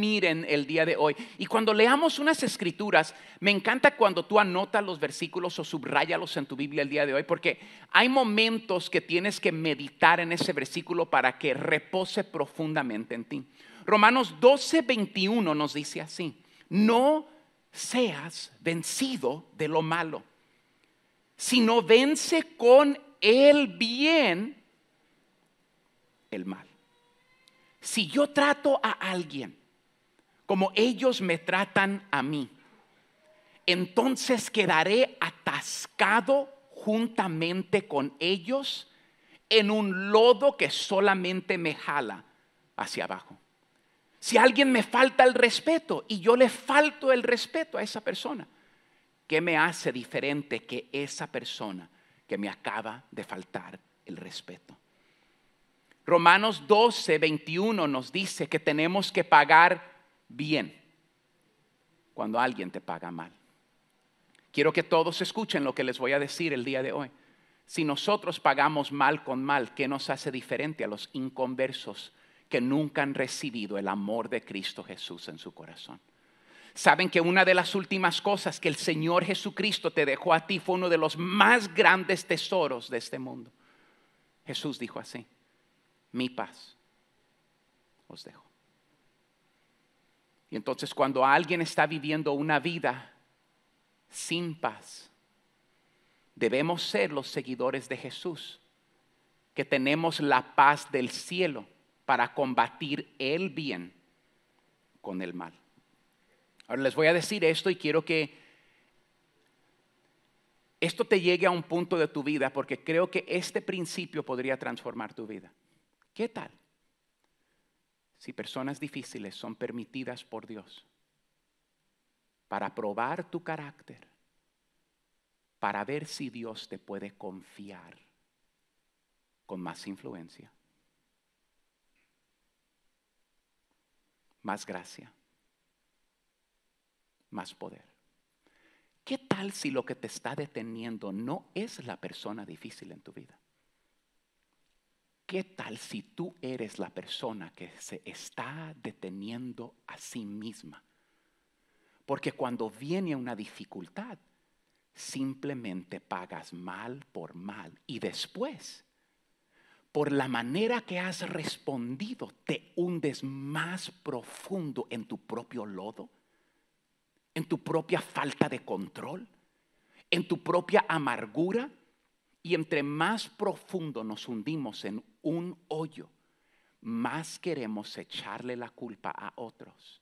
miren el día de hoy. Y cuando leamos unas escrituras, me encanta cuando tú anotas los versículos o subrayalos en tu Biblia el día de hoy, porque hay momentos que tienes que meditar en ese versículo para que repose profundamente en ti. Romanos 12, 21 nos dice así, no seas vencido de lo malo, sino vence con el bien el mal. Si yo trato a alguien como ellos me tratan a mí. Entonces quedaré atascado juntamente con ellos en un lodo que solamente me jala hacia abajo. Si alguien me falta el respeto y yo le falto el respeto a esa persona, ¿qué me hace diferente que esa persona que me acaba de faltar el respeto? Romanos 12, 21 nos dice que tenemos que pagar bien cuando alguien te paga mal. Quiero que todos escuchen lo que les voy a decir el día de hoy. Si nosotros pagamos mal con mal, ¿qué nos hace diferente a los inconversos que nunca han recibido el amor de Cristo Jesús en su corazón? Saben que una de las últimas cosas que el Señor Jesucristo te dejó a ti fue uno de los más grandes tesoros de este mundo. Jesús dijo así, mi paz os dejo. Y entonces cuando alguien está viviendo una vida sin paz, debemos ser los seguidores de Jesús, que tenemos la paz del cielo para combatir el bien con el mal. Ahora les voy a decir esto y quiero que esto te llegue a un punto de tu vida porque creo que este principio podría transformar tu vida. ¿Qué tal? si personas difíciles son permitidas por Dios para probar tu carácter, para ver si Dios te puede confiar con más influencia, más gracia, más poder. ¿Qué tal si lo que te está deteniendo no es la persona difícil en tu vida? ¿Qué tal si tú eres la persona que se está deteniendo a sí misma? Porque cuando viene una dificultad, simplemente pagas mal por mal y después, por la manera que has respondido, te hundes más profundo en tu propio lodo, en tu propia falta de control, en tu propia amargura. Y entre más profundo nos hundimos en un hoyo, más queremos echarle la culpa a otros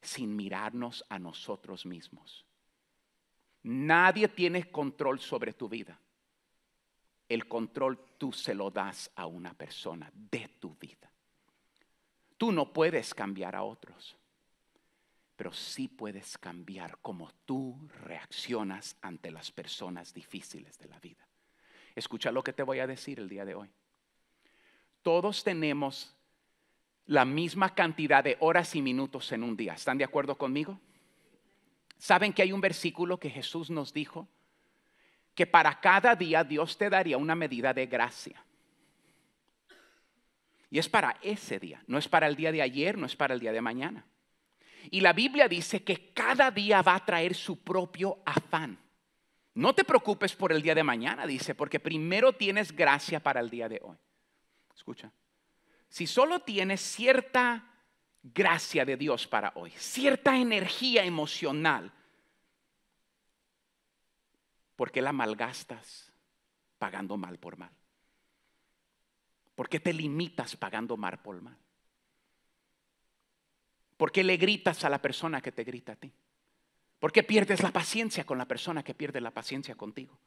sin mirarnos a nosotros mismos. Nadie tiene control sobre tu vida. El control tú se lo das a una persona de tu vida. Tú no puedes cambiar a otros, pero sí puedes cambiar cómo tú reaccionas ante las personas difíciles de la vida. Escucha lo que te voy a decir el día de hoy todos tenemos la misma cantidad de horas y minutos en un día. ¿Están de acuerdo conmigo? ¿Saben que hay un versículo que Jesús nos dijo? Que para cada día Dios te daría una medida de gracia. Y es para ese día, no es para el día de ayer, no es para el día de mañana. Y la Biblia dice que cada día va a traer su propio afán. No te preocupes por el día de mañana, dice, porque primero tienes gracia para el día de hoy. Escucha. Si solo tienes cierta gracia de Dios para hoy, cierta energía emocional, ¿por qué la malgastas pagando mal por mal? ¿Por qué te limitas pagando mal por mal? ¿Por qué le gritas a la persona que te grita a ti? ¿Por qué pierdes la paciencia con la persona que pierde la paciencia contigo?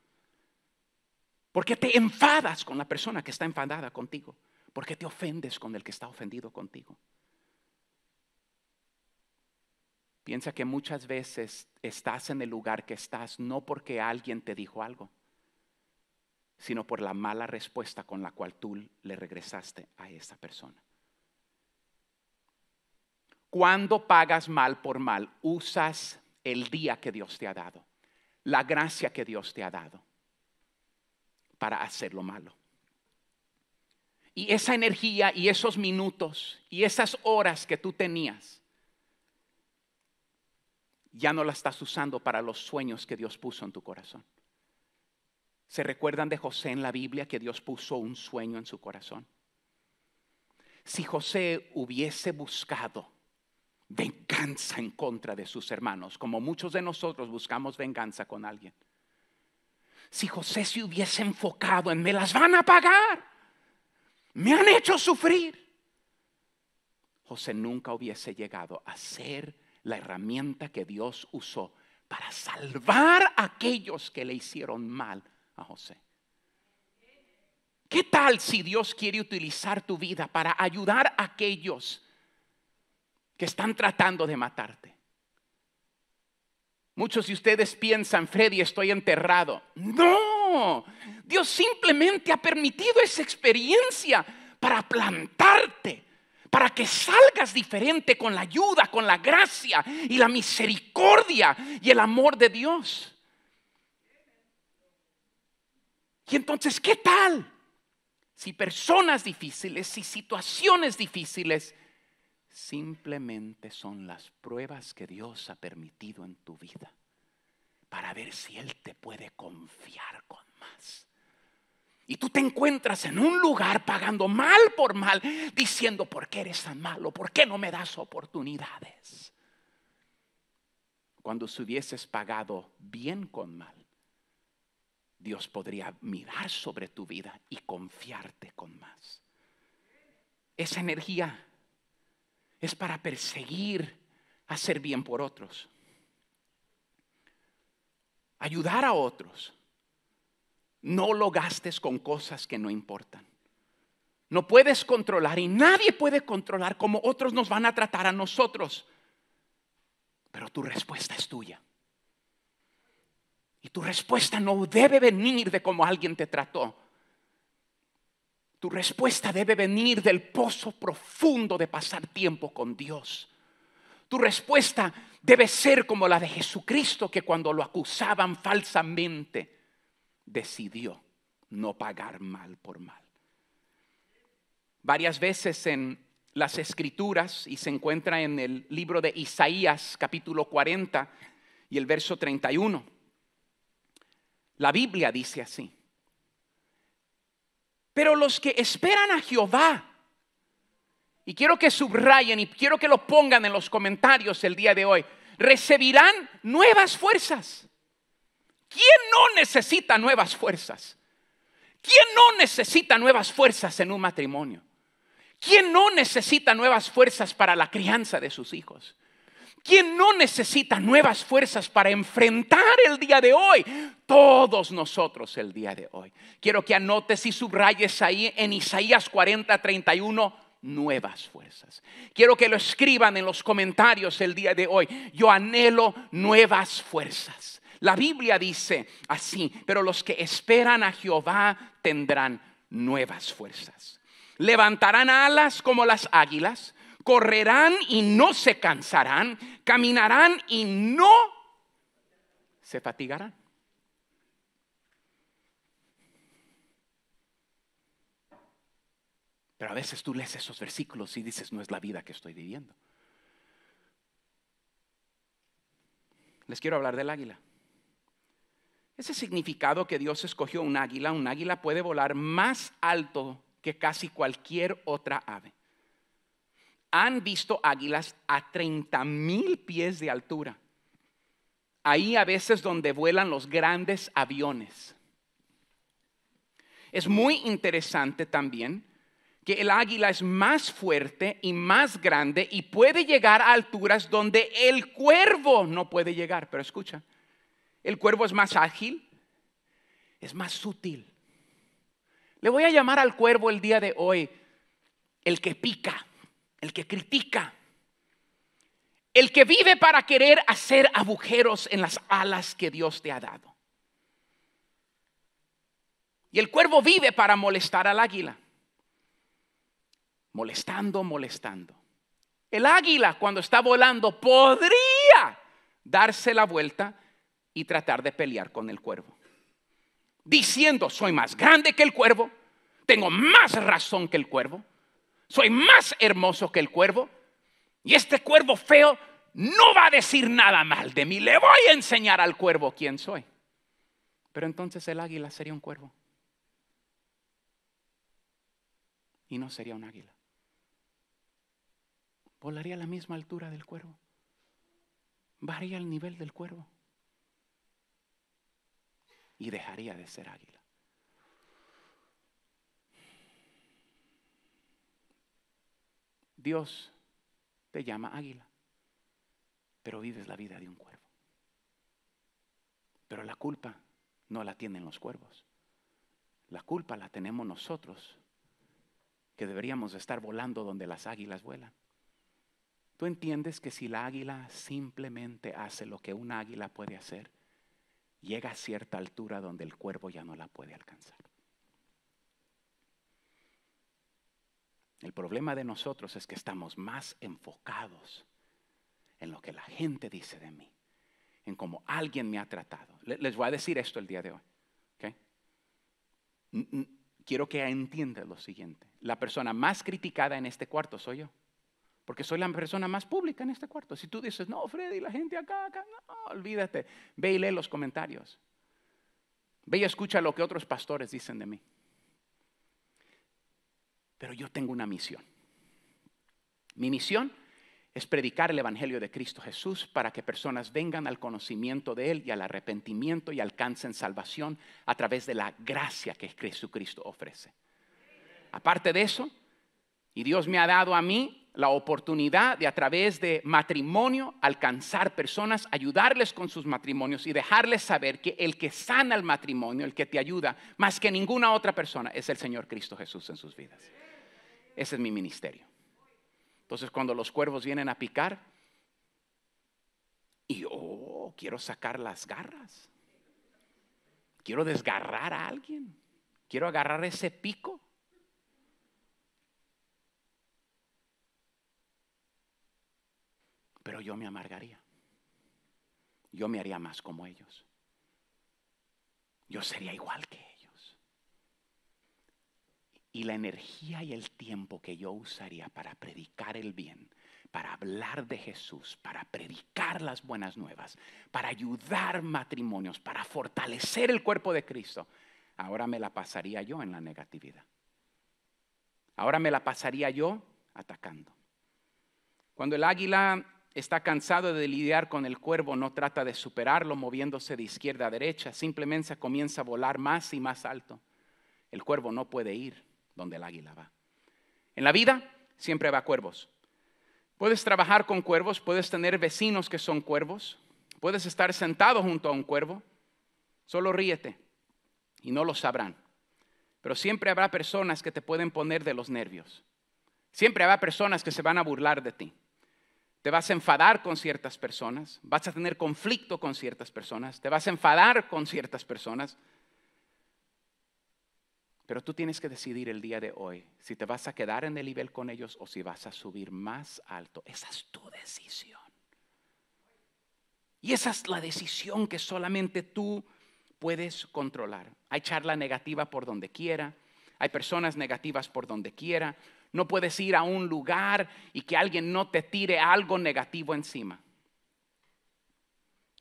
¿Por qué te enfadas con la persona que está enfadada contigo? ¿Por qué te ofendes con el que está ofendido contigo? Piensa que muchas veces estás en el lugar que estás no porque alguien te dijo algo, sino por la mala respuesta con la cual tú le regresaste a esa persona. Cuando pagas mal por mal, usas el día que Dios te ha dado, la gracia que Dios te ha dado para hacer lo malo. Y esa energía y esos minutos y esas horas que tú tenías, ya no las estás usando para los sueños que Dios puso en tu corazón. ¿Se recuerdan de José en la Biblia que Dios puso un sueño en su corazón? Si José hubiese buscado venganza en contra de sus hermanos, como muchos de nosotros buscamos venganza con alguien, si José se hubiese enfocado en me las van a pagar, me han hecho sufrir, José nunca hubiese llegado a ser la herramienta que Dios usó para salvar a aquellos que le hicieron mal a José. ¿Qué tal si Dios quiere utilizar tu vida para ayudar a aquellos que están tratando de matarte? Muchos de ustedes piensan, Freddy, estoy enterrado. No, Dios simplemente ha permitido esa experiencia para plantarte, para que salgas diferente con la ayuda, con la gracia y la misericordia y el amor de Dios. Y entonces, ¿qué tal? Si personas difíciles, si situaciones difíciles simplemente son las pruebas que Dios ha permitido en tu vida para ver si Él te puede confiar con más. Y tú te encuentras en un lugar pagando mal por mal, diciendo, ¿por qué eres tan malo? ¿Por qué no me das oportunidades? Cuando se hubieses pagado bien con mal, Dios podría mirar sobre tu vida y confiarte con más. Esa energía es para perseguir hacer bien por otros, ayudar a otros. No lo gastes con cosas que no importan. No puedes controlar y nadie puede controlar cómo otros nos van a tratar a nosotros. Pero tu respuesta es tuya. Y tu respuesta no debe venir de cómo alguien te trató. Tu respuesta debe venir del pozo profundo de pasar tiempo con Dios. Tu respuesta debe ser como la de Jesucristo que cuando lo acusaban falsamente decidió no pagar mal por mal. Varias veces en las escrituras y se encuentra en el libro de Isaías capítulo 40 y el verso 31. La Biblia dice así. Pero los que esperan a Jehová, y quiero que subrayen y quiero que lo pongan en los comentarios el día de hoy, recibirán nuevas fuerzas. ¿Quién no necesita nuevas fuerzas? ¿Quién no necesita nuevas fuerzas en un matrimonio? ¿Quién no necesita nuevas fuerzas para la crianza de sus hijos? ¿Quién no necesita nuevas fuerzas para enfrentar el día de hoy? Todos nosotros el día de hoy. Quiero que anotes y subrayes ahí en Isaías 40, 31 nuevas fuerzas. Quiero que lo escriban en los comentarios el día de hoy. Yo anhelo nuevas fuerzas. La Biblia dice así, pero los que esperan a Jehová tendrán nuevas fuerzas. Levantarán alas como las águilas, correrán y no se cansarán, caminarán y no se fatigarán. Pero a veces tú lees esos versículos y dices, no es la vida que estoy viviendo. Les quiero hablar del águila. Ese significado que Dios escogió un águila, un águila puede volar más alto que casi cualquier otra ave han visto águilas a 30 mil pies de altura. Ahí a veces donde vuelan los grandes aviones. Es muy interesante también que el águila es más fuerte y más grande y puede llegar a alturas donde el cuervo no puede llegar. Pero escucha, el cuervo es más ágil, es más sutil. Le voy a llamar al cuervo el día de hoy el que pica el que critica, el que vive para querer hacer agujeros en las alas que Dios te ha dado. Y el cuervo vive para molestar al águila, molestando, molestando. El águila cuando está volando podría darse la vuelta y tratar de pelear con el cuervo, diciendo, soy más grande que el cuervo, tengo más razón que el cuervo. Soy más hermoso que el cuervo. Y este cuervo feo no va a decir nada mal de mí. Le voy a enseñar al cuervo quién soy. Pero entonces el águila sería un cuervo. Y no sería un águila. Volaría a la misma altura del cuervo. Varía el nivel del cuervo. Y dejaría de ser águila. Dios te llama águila, pero vives la vida de un cuervo. Pero la culpa no la tienen los cuervos. La culpa la tenemos nosotros, que deberíamos estar volando donde las águilas vuelan. Tú entiendes que si la águila simplemente hace lo que un águila puede hacer, llega a cierta altura donde el cuervo ya no la puede alcanzar. El problema de nosotros es que estamos más enfocados en lo que la gente dice de mí, en cómo alguien me ha tratado. Les voy a decir esto el día de hoy. Quiero que entiendan lo siguiente. La persona más criticada en este cuarto soy yo, porque soy la persona más pública en este cuarto. Si tú dices, no, Freddy, la gente acá, acá, no, olvídate. Ve y lee los comentarios. Ve y escucha lo que otros pastores dicen de mí. Pero yo tengo una misión. Mi misión es predicar el Evangelio de Cristo Jesús para que personas vengan al conocimiento de Él y al arrepentimiento y alcancen salvación a través de la gracia que Jesucristo ofrece. Aparte de eso, y Dios me ha dado a mí la oportunidad de a través de matrimonio alcanzar personas, ayudarles con sus matrimonios y dejarles saber que el que sana el matrimonio, el que te ayuda más que ninguna otra persona, es el Señor Cristo Jesús en sus vidas. Ese es mi ministerio. Entonces cuando los cuervos vienen a picar, y oh, quiero sacar las garras. Quiero desgarrar a alguien. Quiero agarrar ese pico. Pero yo me amargaría. Yo me haría más como ellos. Yo sería igual que y la energía y el tiempo que yo usaría para predicar el bien, para hablar de Jesús, para predicar las buenas nuevas, para ayudar matrimonios, para fortalecer el cuerpo de Cristo, ahora me la pasaría yo en la negatividad. Ahora me la pasaría yo atacando. Cuando el águila está cansado de lidiar con el cuervo, no trata de superarlo moviéndose de izquierda a derecha, simplemente comienza a volar más y más alto. El cuervo no puede ir donde el águila va. En la vida siempre va cuervos. Puedes trabajar con cuervos, puedes tener vecinos que son cuervos, puedes estar sentado junto a un cuervo, solo ríete y no lo sabrán. Pero siempre habrá personas que te pueden poner de los nervios. Siempre habrá personas que se van a burlar de ti. Te vas a enfadar con ciertas personas, vas a tener conflicto con ciertas personas, te vas a enfadar con ciertas personas, pero tú tienes que decidir el día de hoy si te vas a quedar en el nivel con ellos o si vas a subir más alto. Esa es tu decisión. Y esa es la decisión que solamente tú puedes controlar. Hay charla negativa por donde quiera, hay personas negativas por donde quiera. No puedes ir a un lugar y que alguien no te tire algo negativo encima.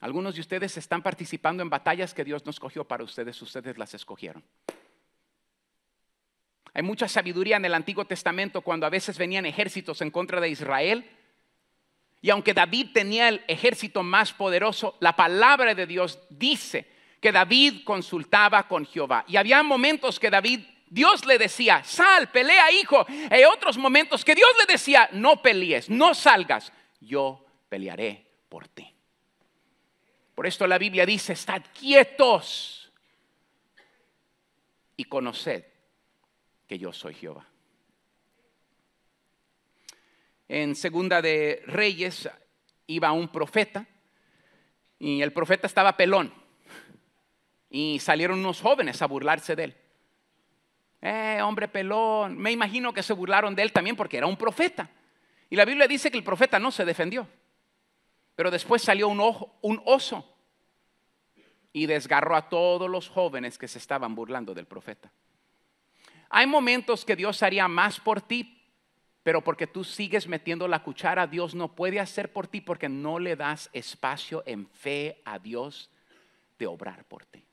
Algunos de ustedes están participando en batallas que Dios no escogió para ustedes, ustedes las escogieron. Hay mucha sabiduría en el Antiguo Testamento cuando a veces venían ejércitos en contra de Israel. Y aunque David tenía el ejército más poderoso, la palabra de Dios dice que David consultaba con Jehová. Y había momentos que David, Dios le decía, sal, pelea, hijo. Y otros momentos que Dios le decía, no pelees, no salgas, yo pelearé por ti. Por esto la Biblia dice, estad quietos y conoced que yo soy Jehová. En Segunda de Reyes iba un profeta y el profeta estaba pelón y salieron unos jóvenes a burlarse de él. Eh, hombre pelón, me imagino que se burlaron de él también porque era un profeta. Y la Biblia dice que el profeta no se defendió, pero después salió un, oso y desgarró a todos los jóvenes que se estaban burlando del profeta. Hay momentos que Dios haría más por ti, pero porque tú sigues metiendo la cuchara, Dios no puede hacer por ti porque no le das espacio en fe a Dios de obrar por ti.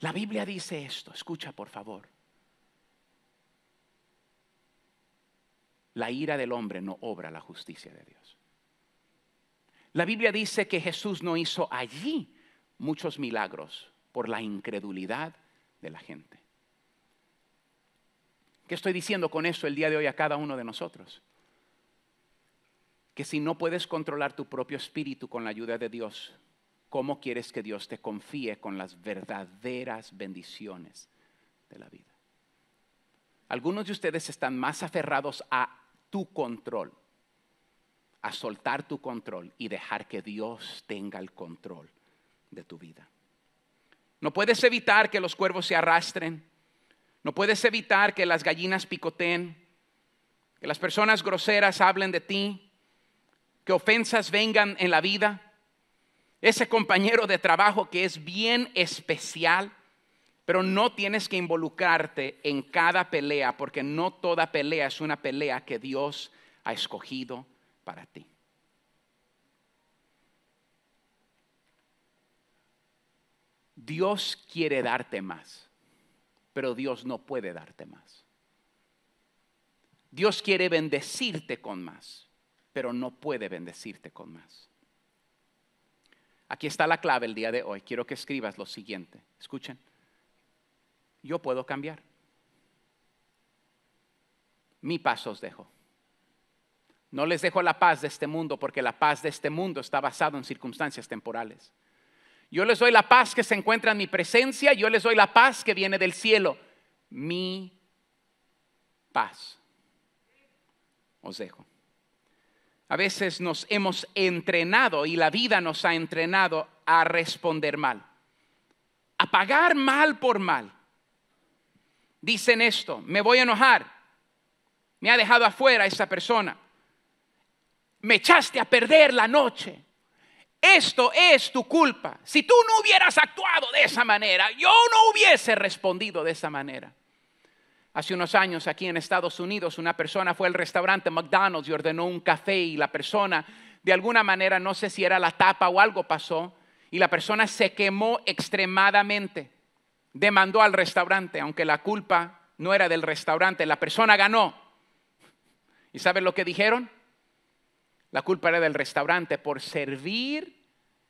La Biblia dice esto, escucha por favor. La ira del hombre no obra la justicia de Dios. La Biblia dice que Jesús no hizo allí muchos milagros por la incredulidad de la gente. ¿Qué estoy diciendo con eso el día de hoy a cada uno de nosotros? Que si no puedes controlar tu propio espíritu con la ayuda de Dios, ¿cómo quieres que Dios te confíe con las verdaderas bendiciones de la vida? Algunos de ustedes están más aferrados a tu control, a soltar tu control y dejar que Dios tenga el control de tu vida. No puedes evitar que los cuervos se arrastren, no puedes evitar que las gallinas picoteen, que las personas groseras hablen de ti, que ofensas vengan en la vida. Ese compañero de trabajo que es bien especial, pero no tienes que involucrarte en cada pelea, porque no toda pelea es una pelea que Dios ha escogido para ti. Dios quiere darte más pero Dios no puede darte más. Dios quiere bendecirte con más, pero no puede bendecirte con más. Aquí está la clave el día de hoy. Quiero que escribas lo siguiente. Escuchen, yo puedo cambiar. Mi paso os dejo. No les dejo la paz de este mundo porque la paz de este mundo está basada en circunstancias temporales. Yo les doy la paz que se encuentra en mi presencia, yo les doy la paz que viene del cielo. Mi paz. Os dejo. A veces nos hemos entrenado y la vida nos ha entrenado a responder mal, a pagar mal por mal. Dicen esto, me voy a enojar, me ha dejado afuera esa persona, me echaste a perder la noche esto es tu culpa. Si tú no hubieras actuado de esa manera, yo no hubiese respondido de esa manera. Hace unos años aquí en Estados Unidos una persona fue al restaurante McDonald's y ordenó un café y la persona de alguna manera, no sé si era la tapa o algo pasó, y la persona se quemó extremadamente. Demandó al restaurante, aunque la culpa no era del restaurante, la persona ganó. ¿Y sabes lo que dijeron? La culpa era del restaurante por servir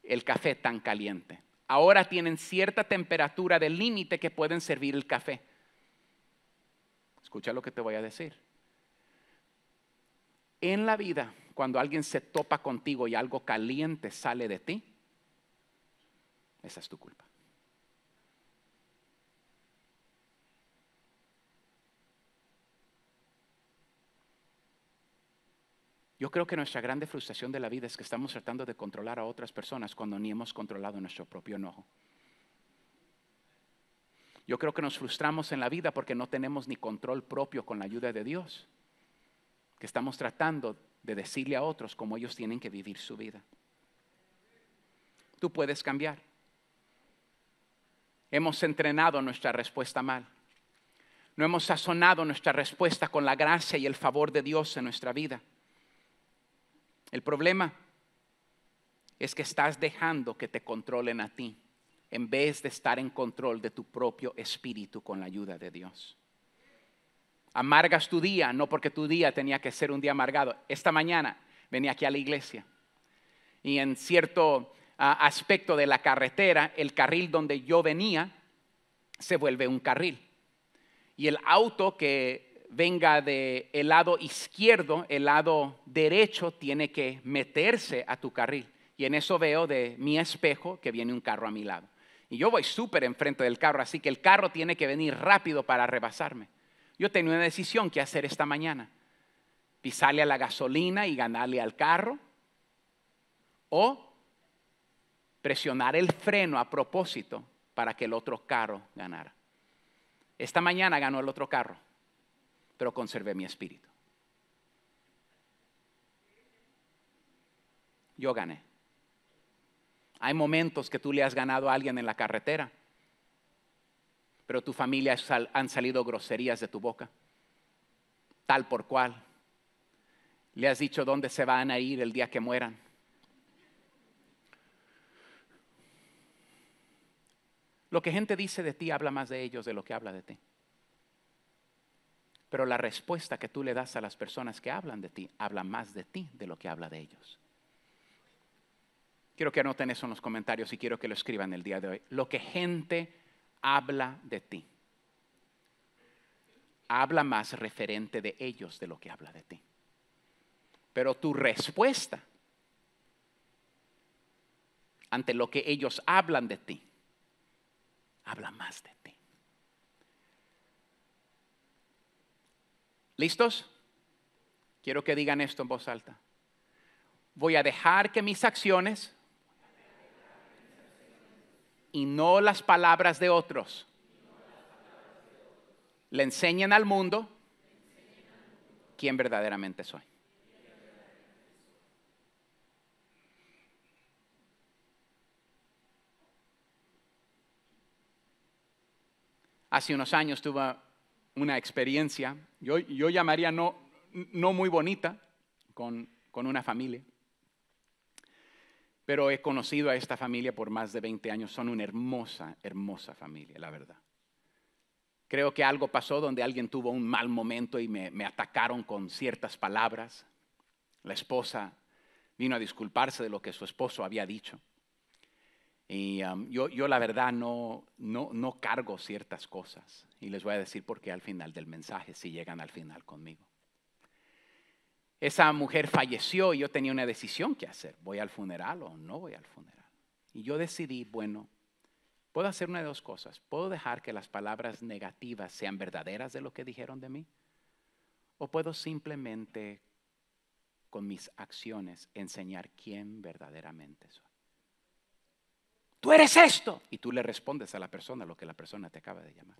el café tan caliente. Ahora tienen cierta temperatura de límite que pueden servir el café. Escucha lo que te voy a decir. En la vida, cuando alguien se topa contigo y algo caliente sale de ti, esa es tu culpa. Yo creo que nuestra grande frustración de la vida es que estamos tratando de controlar a otras personas cuando ni hemos controlado nuestro propio enojo. Yo creo que nos frustramos en la vida porque no tenemos ni control propio con la ayuda de Dios, que estamos tratando de decirle a otros cómo ellos tienen que vivir su vida. Tú puedes cambiar. Hemos entrenado nuestra respuesta mal. No hemos sazonado nuestra respuesta con la gracia y el favor de Dios en nuestra vida. El problema es que estás dejando que te controlen a ti en vez de estar en control de tu propio espíritu con la ayuda de Dios. Amargas tu día, no porque tu día tenía que ser un día amargado. Esta mañana venía aquí a la iglesia y en cierto ah, aspecto de la carretera, el carril donde yo venía se vuelve un carril. Y el auto que venga del lado izquierdo, el lado derecho tiene que meterse a tu carril. Y en eso veo de mi espejo que viene un carro a mi lado. Y yo voy súper enfrente del carro, así que el carro tiene que venir rápido para rebasarme. Yo tenía una decisión que hacer esta mañana. Pisarle a la gasolina y ganarle al carro. O presionar el freno a propósito para que el otro carro ganara. Esta mañana ganó el otro carro pero conservé mi espíritu. Yo gané. Hay momentos que tú le has ganado a alguien en la carretera, pero tu familia han salido groserías de tu boca, tal por cual. Le has dicho dónde se van a ir el día que mueran. Lo que gente dice de ti habla más de ellos de lo que habla de ti. Pero la respuesta que tú le das a las personas que hablan de ti habla más de ti de lo que habla de ellos. Quiero que anoten eso en los comentarios y quiero que lo escriban el día de hoy. Lo que gente habla de ti habla más referente de ellos de lo que habla de ti. Pero tu respuesta ante lo que ellos hablan de ti habla más de ti. ¿Listos? Quiero que digan esto en voz alta. Voy a dejar que mis acciones y no las palabras de otros le enseñen al mundo quién verdaderamente soy. Hace unos años tuve una experiencia, yo, llamaría no, no muy bonita, con, una familia. Pero he conocido a esta familia por más de 20 años. Son una hermosa, hermosa familia, la verdad. Creo que algo pasó donde alguien tuvo un mal momento y me, me, atacaron con ciertas palabras. La esposa vino a disculparse de lo que su esposo había dicho. Y yo, yo, la verdad no, no, no cargo ciertas cosas. Y les voy a decir por qué al final del mensaje, si llegan al final conmigo. Esa mujer falleció y yo tenía una decisión que hacer. ¿Voy al funeral o no voy al funeral? Y yo decidí, bueno, puedo hacer una de dos cosas. Puedo dejar que las palabras negativas sean verdaderas de lo que dijeron de mí. O puedo simplemente con mis acciones enseñar quién verdaderamente soy tú eres esto. Y tú le respondes a la persona lo que la persona te acaba de llamar.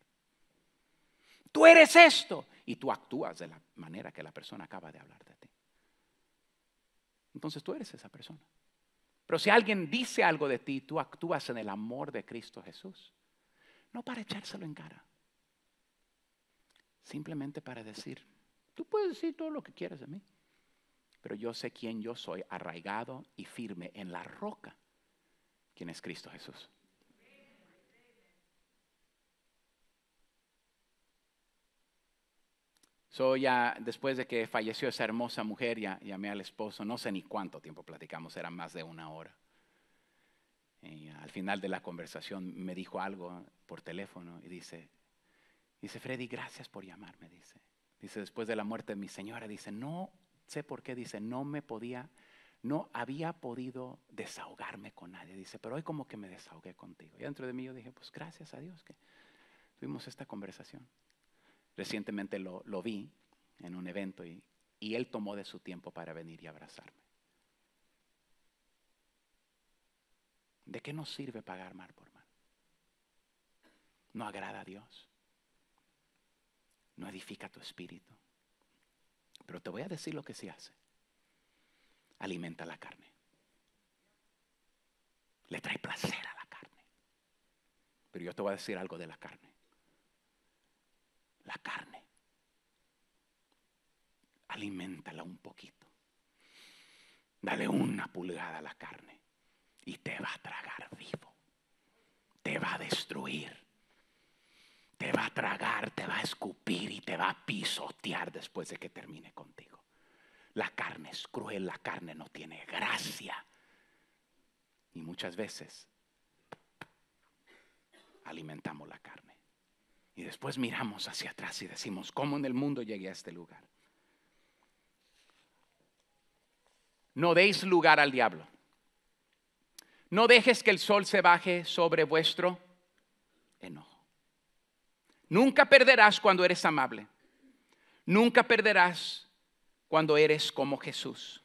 Tú eres esto. Y tú actúas de la manera que la persona acaba de hablar de ti. Entonces tú eres esa persona. Pero si alguien dice algo de ti, tú actúas en el amor de Cristo Jesús. No para echárselo en cara. Simplemente para decir, tú puedes decir todo lo que quieras de mí. Pero yo sé quién yo soy, arraigado y firme en la roca ¿Quién es Cristo Jesús. So ya después de que falleció esa hermosa mujer, ya llamé al esposo, no sé ni cuánto tiempo platicamos, era más de una hora. al final de la conversación me dijo algo por teléfono y dice, dice Freddy, gracias por llamarme, dice. Dice, después de la muerte de mi señora, dice, no sé por qué, dice, no me podía no había podido desahogarme con nadie. Dice, pero hoy como que me desahogué contigo. Y dentro de mí yo dije, pues gracias a Dios que tuvimos esta conversación. Recientemente lo, vi en un evento y, y él tomó de su tiempo para venir y abrazarme. ¿De qué nos sirve pagar mal por mal? No agrada a Dios. No edifica tu espíritu. Pero te voy a decir lo que sí hace alimenta la carne. Le trae placer a la carne. Pero yo te voy a decir algo de la carne. La carne. Alimentala un poquito. Dale una pulgada a la carne y te va a tragar vivo. Te va a destruir. Te va a tragar, te va a escupir y te va a pisotear después de que termine contigo. La carne es cruel, la carne no tiene gracia. Y muchas veces alimentamos la carne. Y después miramos hacia atrás y decimos, ¿cómo en el mundo llegué a este lugar? No deis lugar al diablo. No dejes que el sol se baje sobre vuestro enojo. Nunca perderás cuando eres amable. Nunca perderás cuando eres como Jesús.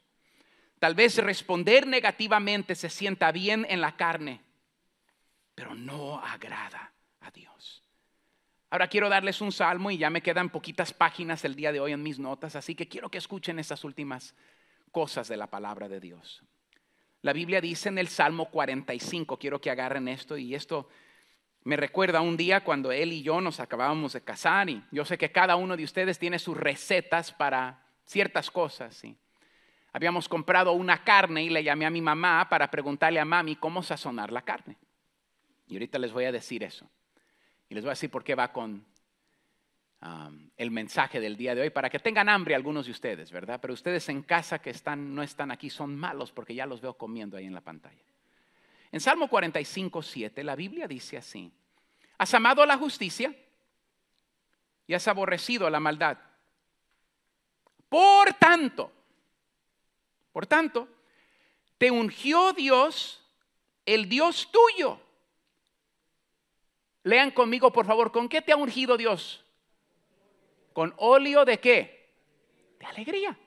Tal vez responder negativamente se sienta bien en la carne, pero no agrada a Dios. Ahora quiero darles un salmo y ya me quedan poquitas páginas el día de hoy en mis notas, así que quiero que escuchen estas últimas cosas de la palabra de Dios. La Biblia dice en el Salmo 45, quiero que agarren esto y esto me recuerda un día cuando él y yo nos acabábamos de casar y yo sé que cada uno de ustedes tiene sus recetas para ciertas cosas, sí. Habíamos comprado una carne y le llamé a mi mamá para preguntarle a mami cómo sazonar la carne. Y ahorita les voy a decir eso. Y les voy a decir por qué va con el mensaje del día de hoy, para que tengan hambre algunos de ustedes, ¿verdad? Pero ustedes en casa que están, no están aquí son malos porque ya los veo comiendo ahí en la pantalla. En Salmo 45, 7, la Biblia dice así, has amado la justicia y has aborrecido la maldad. Por tanto, por tanto, te ungió Dios, el Dios tuyo. Lean conmigo, por favor, ¿con qué te ha ungido Dios? ¿Con óleo de qué? De alegría.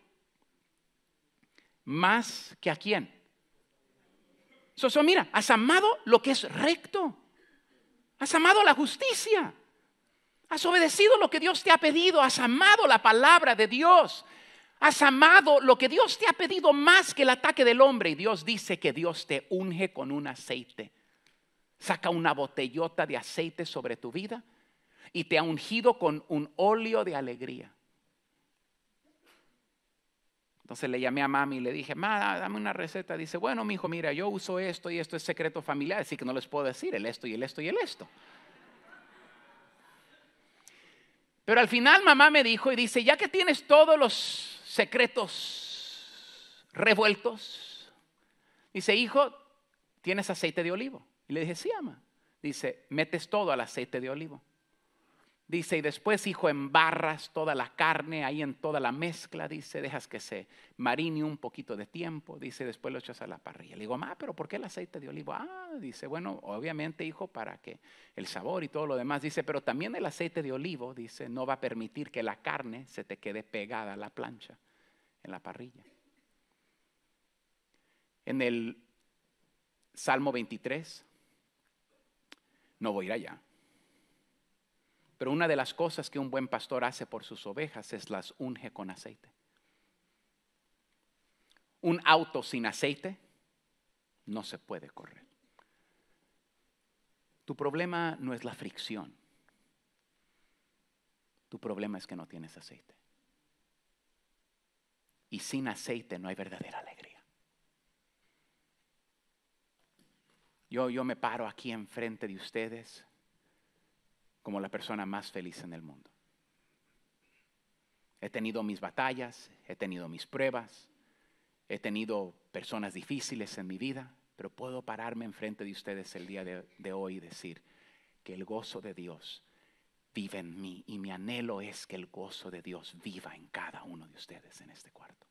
Más que a quién. Soso, mira, has amado lo que es recto. Has amado la justicia. Has obedecido lo que Dios te ha pedido, has amado la palabra de Dios, has amado lo que Dios te ha pedido más que el ataque del hombre. Y Dios dice que Dios te unge con un aceite. Saca una botellota de aceite sobre tu vida y te ha ungido con un óleo de alegría. Entonces le llamé a mami y le dije, mamá, dame una receta. Dice, bueno, mi hijo, mira, yo uso esto y esto es secreto familiar, así que no les puedo decir el esto y el esto y el esto. Pero al final mamá me dijo y dice, ya que tienes todos los secretos revueltos, dice, hijo, ¿tienes aceite de olivo? Y le dije, sí, ama. Dice, metes todo al aceite de olivo. Dice, y después, hijo, en barras toda la carne ahí en toda la mezcla, dice, dejas que se marine un poquito de tiempo, dice, después lo echas a la parrilla. Le digo, mamá, pero ¿por qué el aceite de olivo? Ah, dice, bueno, obviamente, hijo, para que el sabor y todo lo demás. Dice, pero también el aceite de olivo, dice, no va a permitir que la carne se te quede pegada a la plancha, en la parrilla. En el Salmo 23, no voy a ir allá pero una de las cosas que un buen pastor hace por sus ovejas es las unge con aceite. Un auto sin aceite no se puede correr. Tu problema no es la fricción. Tu problema es que no tienes aceite. Y sin aceite no hay verdadera alegría. Yo, yo me paro aquí enfrente de ustedes como la persona más feliz en el mundo. He tenido mis batallas, he tenido mis pruebas, he tenido personas difíciles en mi vida, pero puedo pararme enfrente de ustedes el día de, hoy y decir que el gozo de Dios vive en mí y mi anhelo es que el gozo de Dios viva en cada uno de ustedes en este cuarto.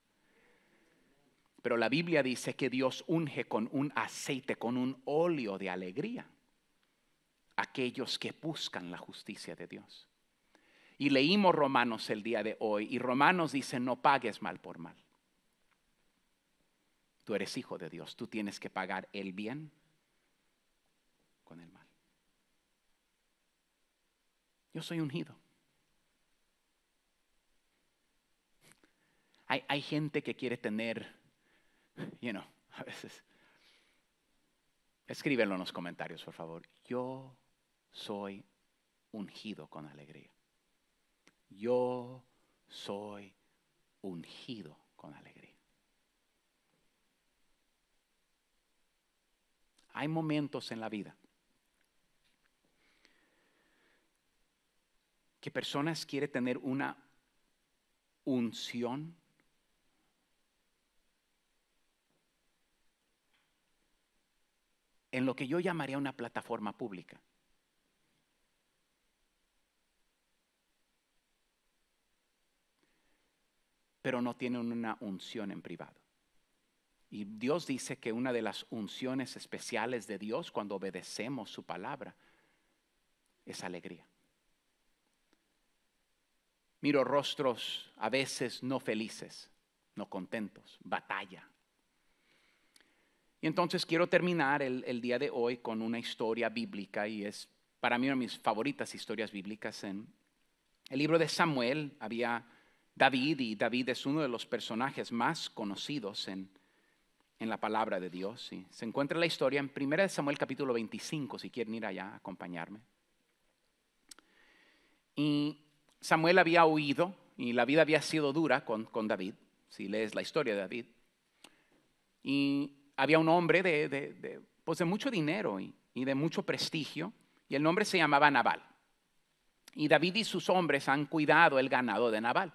Pero la Biblia dice que Dios unge con un aceite, con un óleo de alegría aquellos que buscan la justicia de Dios. Y leímos Romanos el día de hoy y Romanos dice, no pagues mal por mal. Tú eres hijo de Dios, tú tienes que pagar el bien con el mal. Yo soy ungido. Hay, hay gente que quiere tener, you know, a veces. Escríbelo en los comentarios, por favor. Yo soy ungido con alegría. Yo soy ungido con alegría. Hay momentos en la vida que personas quieren tener una unción en lo que yo llamaría una plataforma pública. pero no tienen una unción en privado. Y Dios dice que una de las unciones especiales de Dios cuando obedecemos su palabra es alegría. Miro rostros a veces no felices, no contentos, batalla. Y entonces quiero terminar el, día de hoy con una historia bíblica y es para mí una de mis favoritas historias bíblicas en el libro de Samuel. Había David, y David es uno de los personajes más conocidos en, la palabra de Dios. Y se encuentra la historia en 1 Samuel capítulo 25, si quieren ir allá a acompañarme. Y Samuel había huido y la vida había sido dura con, David, si lees la historia de David. Y había un hombre de, pues de, mucho dinero y, y de mucho prestigio, y el nombre se llamaba Nabal. Y David y sus hombres han cuidado el ganado de Nabal.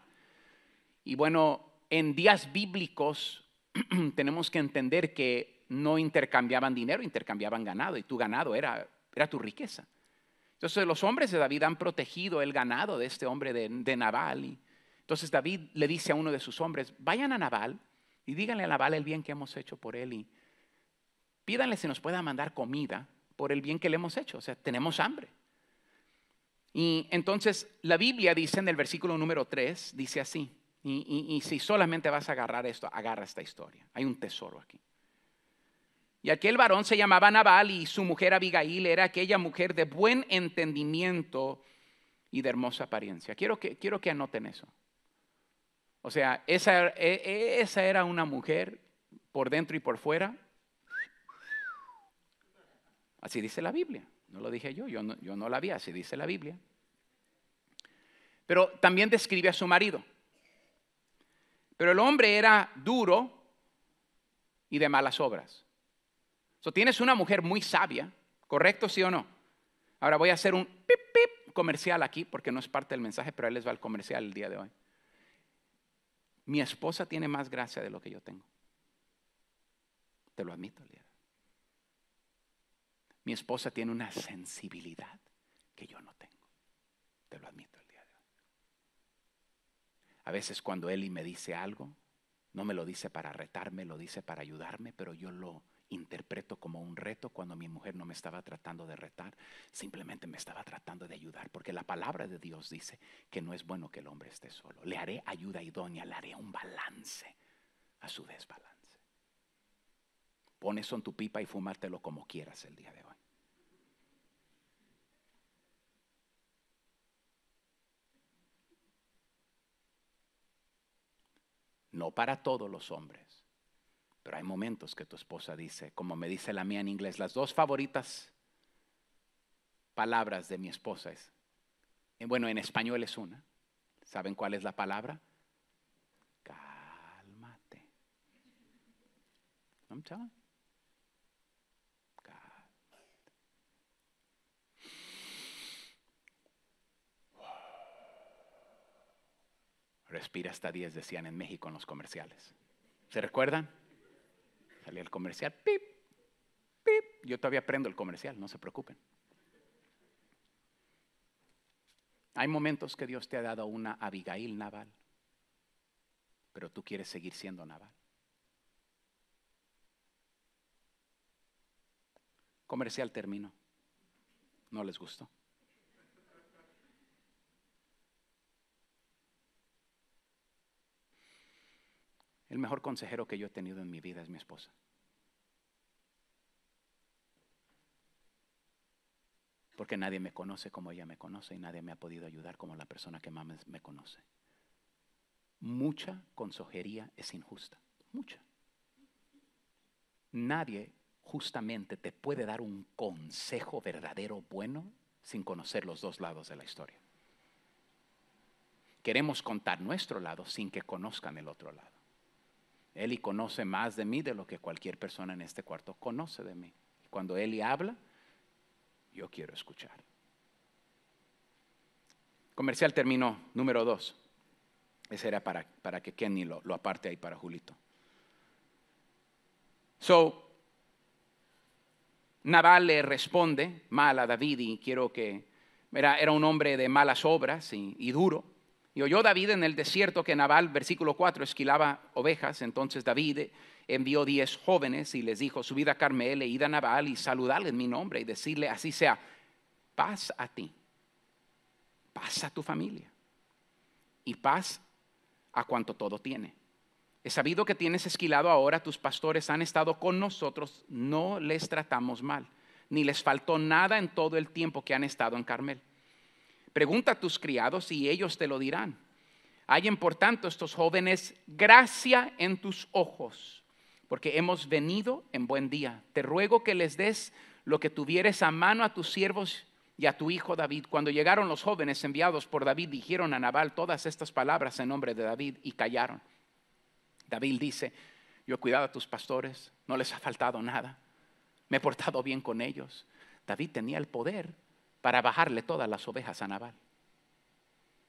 Y bueno, en días bíblicos tenemos que entender que no intercambiaban dinero, intercambiaban ganado, y tu ganado era, era tu riqueza. Entonces los hombres de David han protegido el ganado de este hombre de, Naval. Nabal. entonces David le dice a uno de sus hombres, vayan a Nabal y díganle a Nabal el bien que hemos hecho por él y pídanle si nos pueda mandar comida por el bien que le hemos hecho. O sea, tenemos hambre. Y entonces la Biblia dice en el versículo número 3, dice así, y, si solamente vas a agarrar esto, agarra esta historia. Hay un tesoro aquí. Y aquel varón se llamaba Nabal y su mujer Abigail era aquella mujer de buen entendimiento y de hermosa apariencia. Quiero que, anoten eso. O sea, e, e, esa, era una mujer por dentro y por fuera. Así dice la Biblia. No lo dije yo, yo yo no la vi, así dice la Biblia. Pero también describe a su marido. Pero el hombre era duro y de malas obras. tienes una mujer muy sabia, ¿correcto sí o no? Ahora voy a hacer un pip pip comercial aquí porque no es parte del mensaje, pero él les va al comercial el día de hoy. Mi esposa tiene más gracia de lo que yo tengo. Te lo admito, Mi esposa tiene una sensibilidad que yo no tengo. Te lo admito. A veces cuando Eli me dice algo, no me lo dice para retarme, lo dice para ayudarme, pero yo lo interpreto como un reto cuando mi mujer no me estaba tratando de retar, simplemente me estaba tratando de ayudar, porque la palabra de Dios dice que no es bueno que el hombre esté solo. Le haré ayuda idónea, le haré un balance a su desbalance. Pon eso en tu pipa y fumártelo como quieras el día de hoy. no para todos los hombres. Pero hay momentos que tu esposa dice, como me dice la mía en inglés, las dos favoritas palabras de mi esposa es, eh, bueno, en español es una. ¿Saben cuál es la palabra? Cálmate. I'm Respira hasta 10, decían en México en los comerciales. ¿Se recuerdan? Salía el comercial, pip, pip. Yo todavía prendo el comercial, no se preocupen. Hay momentos que Dios te ha dado una Abigail naval, pero tú quieres seguir siendo naval. Comercial terminó, No les gustó. El mejor consejero que yo he tenido en mi vida es mi esposa. Porque nadie me conoce como ella me conoce y nadie me ha podido ayudar como la persona que más me conoce. Mucha consejería es injusta, mucha. Nadie justamente te puede dar un consejo verdadero bueno sin conocer los dos lados de la historia. Queremos contar nuestro lado sin que conozcan el otro lado. Eli conoce más de mí de lo que cualquier persona en este cuarto conoce de mí. Cuando Eli habla, yo quiero escuchar. Comercial terminó, número dos. Ese era para, para que Kenny lo, aparte ahí para Julito. So, Naval le responde mal a David y quiero que, era, un hombre de malas obras y duro. Y oyó David en el desierto que Nabal, versículo 4, esquilaba ovejas. Entonces David envió diez jóvenes y les dijo, subid a Carmel e id a Nabal y saludadle en mi nombre y decirle, así sea, paz a ti, paz a tu familia y paz a cuanto todo tiene. He sabido que tienes esquilado ahora, tus pastores han estado con nosotros, no les tratamos mal, ni les faltó nada en todo el tiempo que han estado en Carmel Pregunta a tus criados y ellos te lo dirán. Hay, por tanto estos jóvenes gracia en tus ojos, porque hemos venido en buen día. Te ruego que les des lo que tuvieres a mano a tus siervos y a tu hijo David. Cuando llegaron los jóvenes enviados por David, dijeron a Nabal todas estas palabras en nombre de David y callaron. David dice, yo he cuidado a tus pastores, no les ha faltado nada, me he portado bien con ellos. David tenía el poder para bajarle todas las ovejas a Nabal.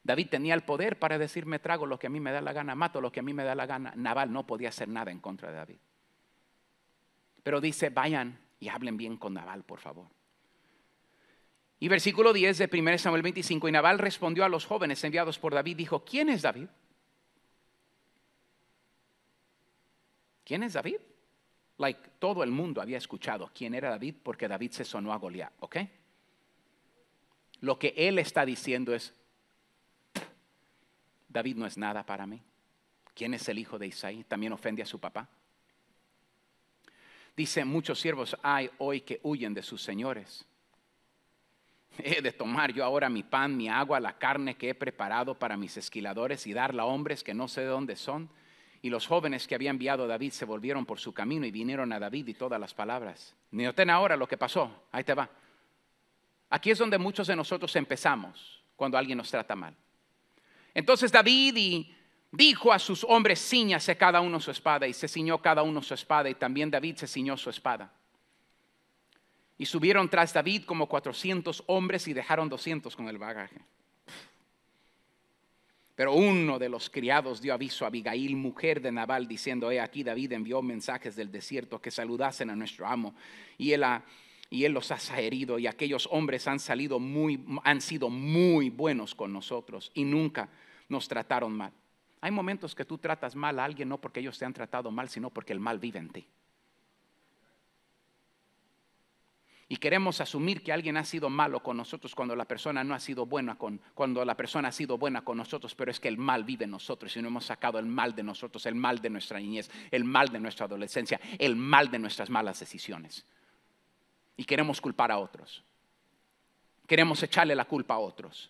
David tenía el poder para decir Me trago lo que a mí me da la gana, mato lo que a mí me da la gana. Nabal no podía hacer nada en contra de David. Pero dice, vayan y hablen bien con Nabal, por favor. Y versículo 10 de 1 Samuel 25, y Nabal respondió a los jóvenes enviados por David, dijo, ¿quién es David? ¿Quién es David? Like todo el mundo había escuchado quién era David porque David se sonó a Goliat, ¿ok? lo que él está diciendo es, David no es nada para mí. ¿Quién es el hijo de Isaí? También ofende a su papá. Dice, muchos siervos hay hoy que huyen de sus señores. He de tomar yo ahora mi pan, mi agua, la carne que he preparado para mis esquiladores y darla a hombres que no sé de dónde son. Y los jóvenes que había enviado a David se volvieron por su camino y vinieron a David y todas las palabras. Noten ahora lo que pasó. Ahí te va. Aquí es donde muchos de nosotros empezamos cuando alguien nos trata mal. Entonces David dijo a sus hombres, ciñase cada uno su espada, y se ciñó cada uno su espada, y también David se ciñó su espada. Y subieron tras David como 400 hombres y dejaron 200 con el bagaje. Pero uno de los criados dio aviso a Abigail, mujer de Nabal, diciendo, he aquí David envió mensajes del desierto que saludasen a nuestro amo. Y él y Él los ha herido y aquellos hombres han, salido muy, han sido muy buenos con nosotros y nunca nos trataron mal. Hay momentos que tú tratas mal a alguien no porque ellos te han tratado mal, sino porque el mal vive en ti. Y queremos asumir que alguien ha sido malo con nosotros cuando la persona no ha sido buena con cuando la persona ha sido buena con nosotros, pero es que el mal vive en nosotros y no hemos sacado el mal de nosotros, el mal de nuestra niñez, el mal de nuestra adolescencia, el mal de nuestras malas decisiones y queremos culpar a otros. Queremos echarle la culpa a otros.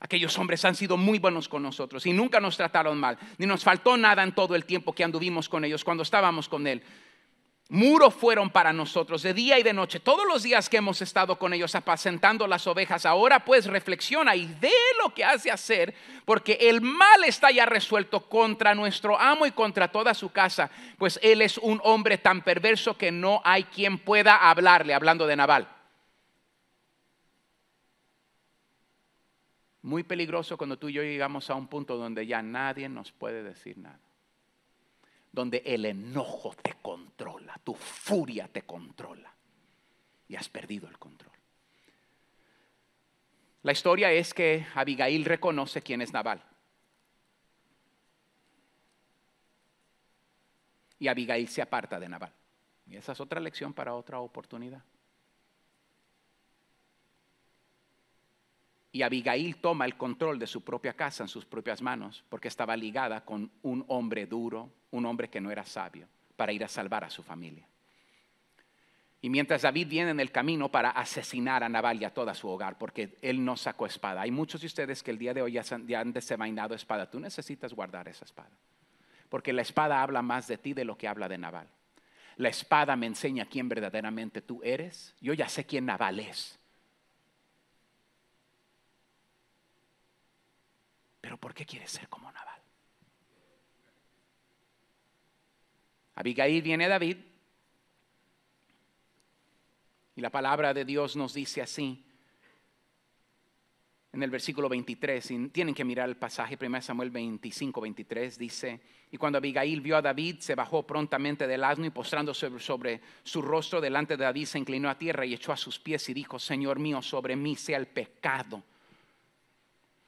Aquellos hombres han sido muy buenos con nosotros y nunca nos trataron mal, ni nos faltó nada en todo el tiempo que anduvimos con ellos, cuando estábamos con él, Muro fueron para nosotros de día y de noche, todos los días que hemos estado con ellos apacentando las ovejas. Ahora pues reflexiona y ve lo que hace hacer, porque el mal está ya resuelto contra nuestro amo y contra toda su casa, pues él es un hombre tan perverso que no hay quien pueda hablarle, hablando de Naval. Muy peligroso cuando tú y yo llegamos a un punto donde ya nadie nos puede decir nada donde el enojo te controla, tu furia te controla y has perdido el control. La historia es que Abigail reconoce quién es Nabal. Y Abigail se aparta de Nabal. Y esa es otra lección para otra oportunidad. Y Abigail toma el control de su propia casa en sus propias manos porque estaba ligada con un hombre duro, un hombre que no era sabio, para ir a salvar a su familia. Y mientras David viene en el camino para asesinar a Nabal y a toda su hogar, porque él no sacó espada. Hay muchos de ustedes que el día de hoy ya, han, ya espada. Tú necesitas guardar esa espada. Porque la espada habla más de ti de lo que habla de Nabal. La espada me enseña quién verdaderamente tú eres. Yo ya sé quién Nabal es. Pero ¿por qué quiere ser como Nabal? Abigail viene David y la palabra de Dios nos dice así en el versículo 23, tienen que mirar el pasaje, 1 Samuel 25, 23, dice, y cuando Abigail vio a David, se bajó prontamente del asno y postrándose sobre su rostro delante de David, se inclinó a tierra y echó a sus pies y dijo, Señor mío, sobre mí sea el pecado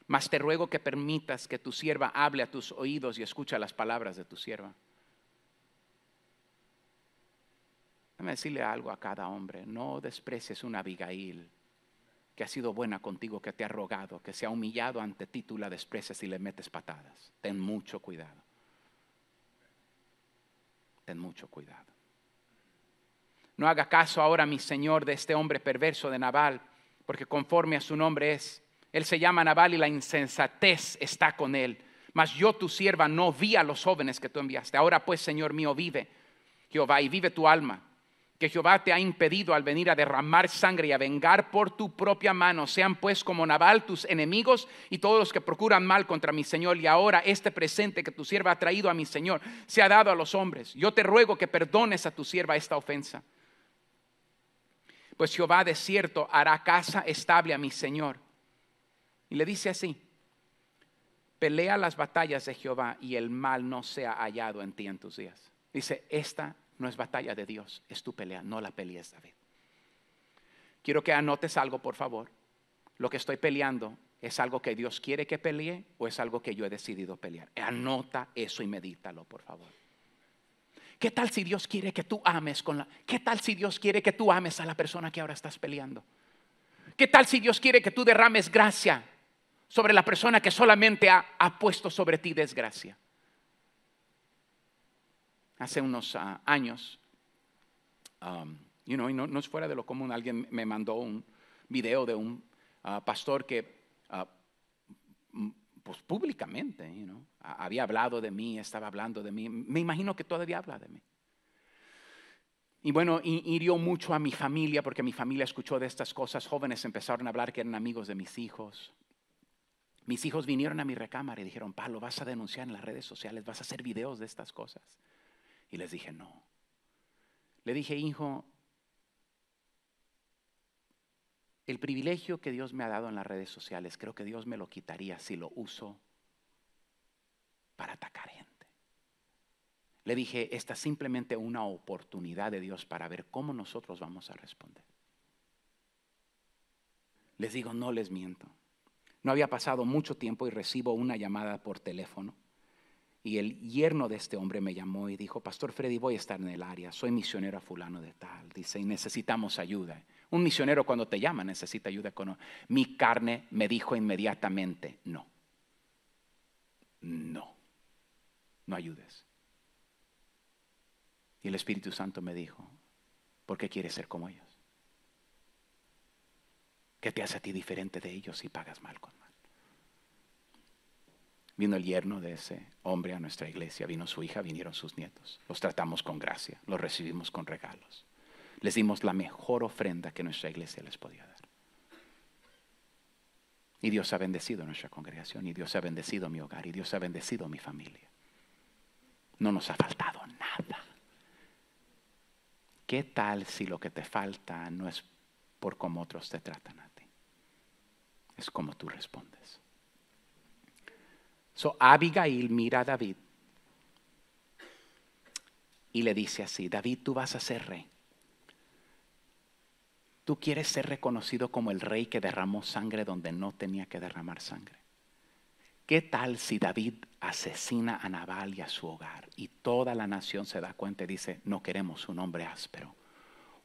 mas te ruego que permitas que tu sierva hable a tus oídos y escucha las palabras de tu sierva. Déjame decirle algo a cada hombre, no desprecies una Abigail que ha sido buena contigo, que te ha rogado, que se ha humillado ante ti, tú la desprecias y le metes patadas. Ten mucho cuidado. Ten mucho cuidado. No haga caso ahora, mi Señor, de este hombre perverso de Naval, porque conforme a su nombre es, él se llama Nabal y la insensatez está con él. Mas yo, tu sierva, no vi a los jóvenes que tú enviaste. Ahora pues, Señor mío, vive Jehová y vive tu alma. Que Jehová te ha impedido al venir a derramar sangre y a vengar por tu propia mano. Sean pues como Nabal tus enemigos y todos los que procuran mal contra mi Señor. Y ahora este presente que tu sierva ha traído a mi Señor se ha dado a los hombres. Yo te ruego que perdones a tu sierva esta ofensa. Pues Jehová de cierto hará casa estable a mi Señor y le dice así, pelea las batallas de Jehová y el mal no sea hallado en ti en tus días. Dice, esta no es batalla de Dios, es tu pelea, no la pelees David. Quiero que anotes algo, por favor. Lo que estoy peleando es algo que Dios quiere que pelee o es algo que yo he decidido pelear. Anota eso y medítalo, por favor. ¿Qué tal si Dios quiere que tú ames con la ¿Qué tal si Dios quiere que tú ames a la persona que ahora estás peleando? ¿Qué tal si Dios quiere que tú derrames gracia sobre la persona que solamente ha, puesto sobre ti desgracia. Hace unos ah, años, um, y no, es fuera de lo común, alguien me mandó un video de un ah, pastor que ah, pues públicamente había hablado de mí, estaba hablando de mí, me imagino que todavía habla de mí. Y bueno, hirió mucho a mi familia porque mi familia escuchó de estas cosas. Jóvenes empezaron a hablar que eran amigos de mis hijos. Mis hijos vinieron a mi recámara y dijeron, Pablo, vas a denunciar en las redes sociales, vas a hacer videos de estas cosas. Y les dije, no. Le dije, hijo, el privilegio que Dios me ha dado en las redes sociales, creo que Dios me lo quitaría si lo uso para atacar gente. Le dije, esta es simplemente una oportunidad de Dios para ver cómo nosotros vamos a responder. Les digo, no les miento. No había pasado mucho tiempo y recibo una llamada por teléfono. Y el yerno de este hombre me llamó y dijo, Pastor Freddy, voy a estar en el área, soy misionero a fulano de tal. Dice, y necesitamos ayuda. Un misionero cuando te llama necesita ayuda con... Mi carne me dijo inmediatamente, no, no, no ayudes. Y el Espíritu Santo me dijo, ¿por qué quieres ser como ellos? que te hace a ti diferente de ellos si pagas mal con mal. Vino el yerno de ese hombre a nuestra iglesia, vino su hija, vinieron sus nietos. Los tratamos con gracia, los recibimos con regalos. Les dimos la mejor ofrenda que nuestra iglesia les podía dar. Y Dios ha bendecido nuestra congregación, y Dios ha bendecido mi hogar, y Dios ha bendecido mi familia. No nos ha faltado nada. ¿Qué tal si lo que te falta no es por cómo otros te tratan a ti? es como tú respondes. So Abigail mira a David y le dice así, David, tú vas a ser rey. Tú quieres ser reconocido como el rey que derramó sangre donde no tenía que derramar sangre. ¿Qué tal si David asesina a Nabal y a su hogar y toda la nación se da cuenta y dice, no queremos un hombre áspero,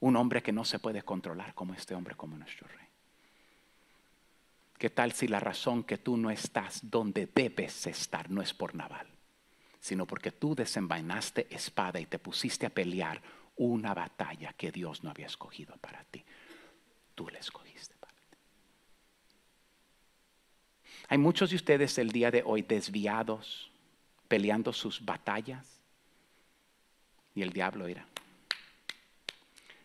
un hombre que no se puede controlar como este hombre, como nuestro rey? ¿Qué tal si la razón que tú no estás donde debes estar no es por Naval, sino porque tú desenvainaste espada y te pusiste a pelear una batalla que Dios no había escogido para ti? Tú la escogiste para ti. Hay muchos de ustedes el día de hoy desviados, peleando sus batallas. Y el diablo irá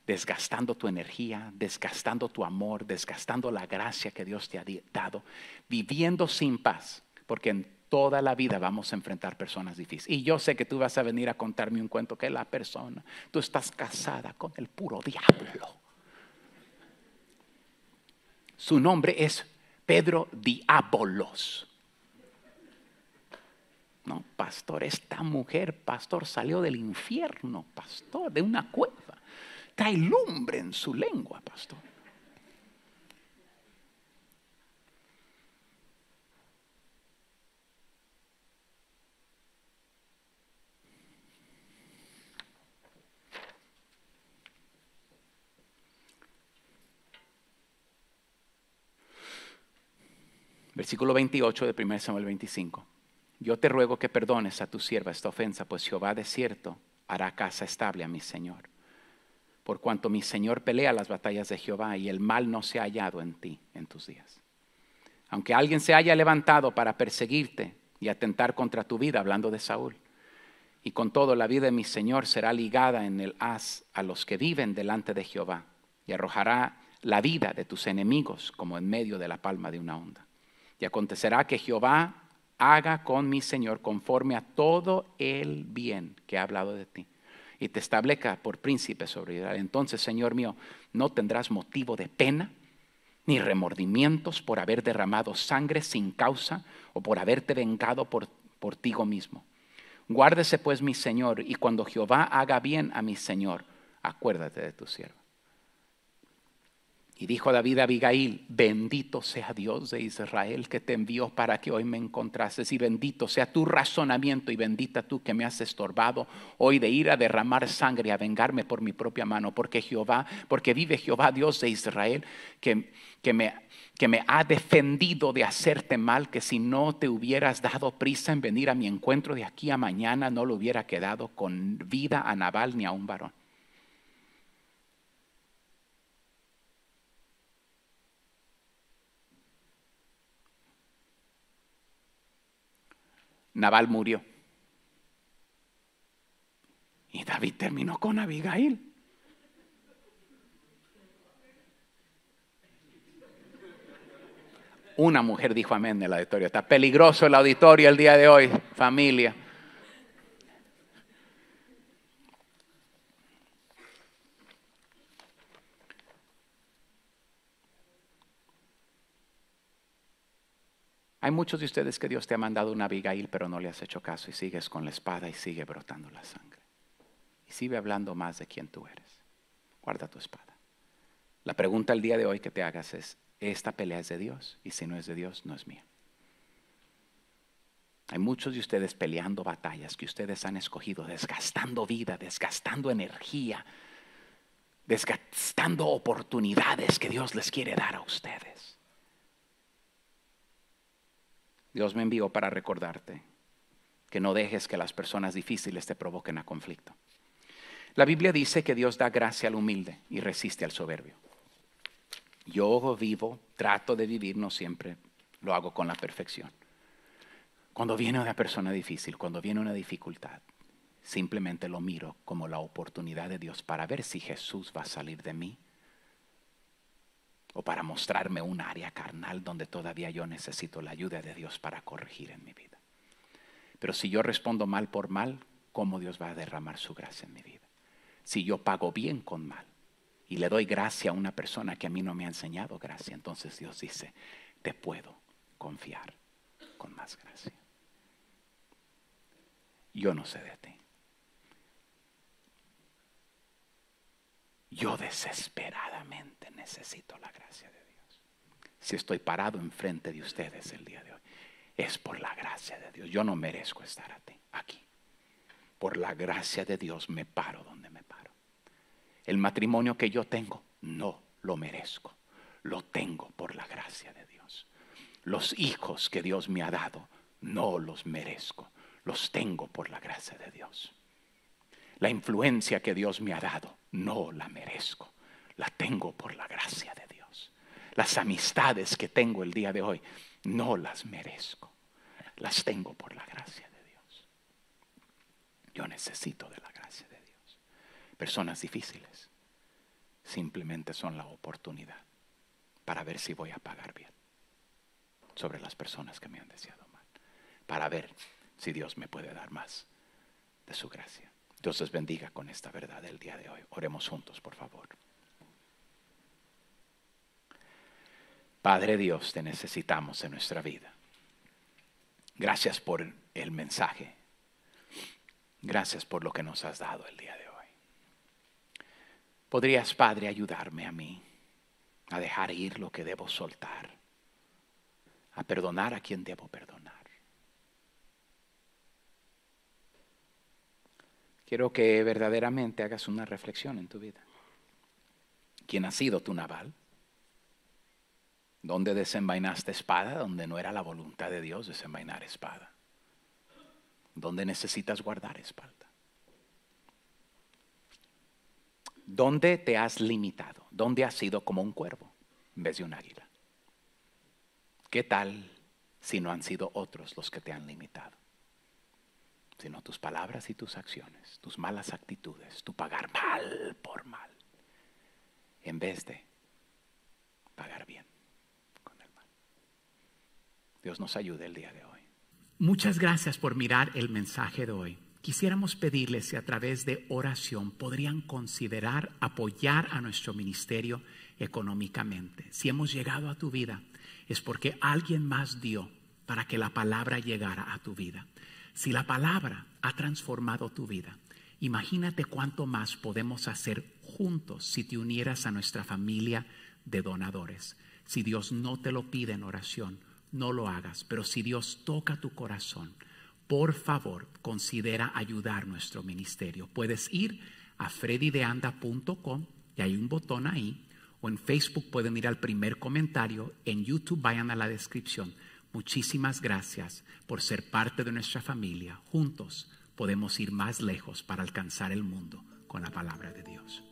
desgastando tu energía, desgastando tu amor, desgastando la gracia que Dios te ha dado, viviendo sin paz, porque en toda la vida vamos a enfrentar personas difíciles. Y yo sé que tú vas a venir a contarme un cuento que la persona, tú estás casada con el puro diablo. Su nombre es Pedro Diabolos. No, pastor, esta mujer, pastor, salió del infierno, pastor, de una cueva. Trae lumbre en su lengua, pastor. Versículo 28 de 1 Samuel 25. Yo te ruego que perdones a tu sierva esta ofensa, pues Jehová de cierto hará casa estable a mi Señor por cuanto mi Señor pelea las batallas de Jehová y el mal no se ha hallado en ti en tus días. Aunque alguien se haya levantado para perseguirte y atentar contra tu vida, hablando de Saúl, y con todo la vida de mi Señor será ligada en el haz a los que viven delante de Jehová y arrojará la vida de tus enemigos como en medio de la palma de una onda. Y acontecerá que Jehová haga con mi Señor conforme a todo el bien que ha hablado de ti y te establezca por príncipe sobre Israel. Entonces, Señor mío, no tendrás motivo de pena ni remordimientos por haber derramado sangre sin causa o por haberte vengado por, por ti mismo. Guárdese pues mi Señor, y cuando Jehová haga bien a mi Señor, acuérdate de tu siervo. Y dijo David a Abigail, bendito sea Dios de Israel que te envió para que hoy me encontrases y bendito sea tu razonamiento y bendita tú que me has estorbado hoy de ir a derramar sangre, a vengarme por mi propia mano, porque Jehová, porque vive Jehová Dios de Israel que, que me que me ha defendido de hacerte mal, que si no te hubieras dado prisa en venir a mi encuentro de aquí a mañana, no lo hubiera quedado con vida a Nabal ni a un varón. Naval murió. Y David terminó con Abigail. Una mujer dijo amén en la auditorio. Está peligroso el auditorio el día de hoy, familia. Hay muchos de ustedes que Dios te ha mandado una Abigail, pero no le has hecho caso y sigues con la espada y sigue brotando la sangre. Y sigue hablando más de quién tú eres. Guarda tu espada. La pregunta el día de hoy que te hagas es, esta pelea es de Dios y si no es de Dios, no es mía. Hay muchos de ustedes peleando batallas que ustedes han escogido, desgastando vida, desgastando energía, desgastando oportunidades que Dios les quiere dar a ustedes. Dios me envió para recordarte que no dejes que las personas difíciles te provoquen a conflicto. La Biblia dice que Dios da gracia al humilde y resiste al soberbio. Yo vivo, trato de vivir, no siempre lo hago con la perfección. Cuando viene una persona difícil, cuando viene una dificultad, simplemente lo miro como la oportunidad de Dios para ver si Jesús va a salir de mí o para mostrarme un área carnal donde todavía yo necesito la ayuda de Dios para corregir en mi vida. Pero si yo respondo mal por mal, ¿cómo Dios va a derramar su gracia en mi vida? Si yo pago bien con mal y le doy gracia a una persona que a mí no me ha enseñado gracia, entonces Dios dice, te puedo confiar con más gracia. Yo no sé de ti. Yo desesperadamente necesito la gracia de Dios. Si estoy parado enfrente de ustedes el día de hoy, es por la gracia de Dios. Yo no merezco estar aquí. Por la gracia de Dios me paro donde me paro. El matrimonio que yo tengo, no lo merezco. Lo tengo por la gracia de Dios. Los hijos que Dios me ha dado, no los merezco. Los tengo por la gracia de Dios la influencia que Dios me ha dado. No la merezco, la tengo por la gracia de Dios. Las amistades que tengo el día de hoy, no las merezco, las tengo por la gracia de Dios. Yo necesito de la gracia de Dios. Personas difíciles simplemente son la oportunidad para ver si voy a pagar bien sobre las personas que me han deseado mal, para ver si Dios me puede dar más de su gracia. Dios les bendiga con esta verdad el día de hoy. Oremos juntos, por favor. Padre Dios, te necesitamos en nuestra vida. Gracias por el mensaje. Gracias por lo que nos has dado el día de hoy. ¿Podrías, Padre, ayudarme a mí a dejar ir lo que debo soltar? A perdonar a quien debo perdonar Quiero que verdaderamente hagas una reflexión en tu vida. ¿Quién ha sido tu naval? ¿Dónde desenvainaste espada? Donde no era la voluntad de Dios desenvainar espada. ¿Dónde necesitas guardar espalda? ¿Dónde te has limitado? ¿Dónde has sido como un cuervo en vez de un águila? ¿Qué tal si no han sido otros los que te han limitado? sino tus palabras y tus acciones, tus malas actitudes, tu pagar mal por mal, en vez de pagar bien con el mal. Dios nos ayude el día de hoy. Muchas gracias por mirar el mensaje de hoy. Quisiéramos pedirles si a través de oración podrían considerar apoyar a nuestro ministerio económicamente. Si hemos llegado a tu vida, es porque alguien más dio para que la palabra llegara a tu vida. Si la palabra ha transformado tu vida, imagínate cuánto más podemos hacer juntos si te unieras a nuestra familia de donadores. Si Dios no te lo pide en oración, no lo hagas, pero si Dios toca tu corazón, por favor, considera ayudar nuestro ministerio. Puedes ir a freddydeanda.com y hay un botón ahí, o en Facebook pueden ir al primer comentario, en YouTube vayan a la descripción Muchísimas gracias por ser parte de nuestra familia. Juntos podemos ir más lejos para alcanzar el mundo con la palabra de Dios.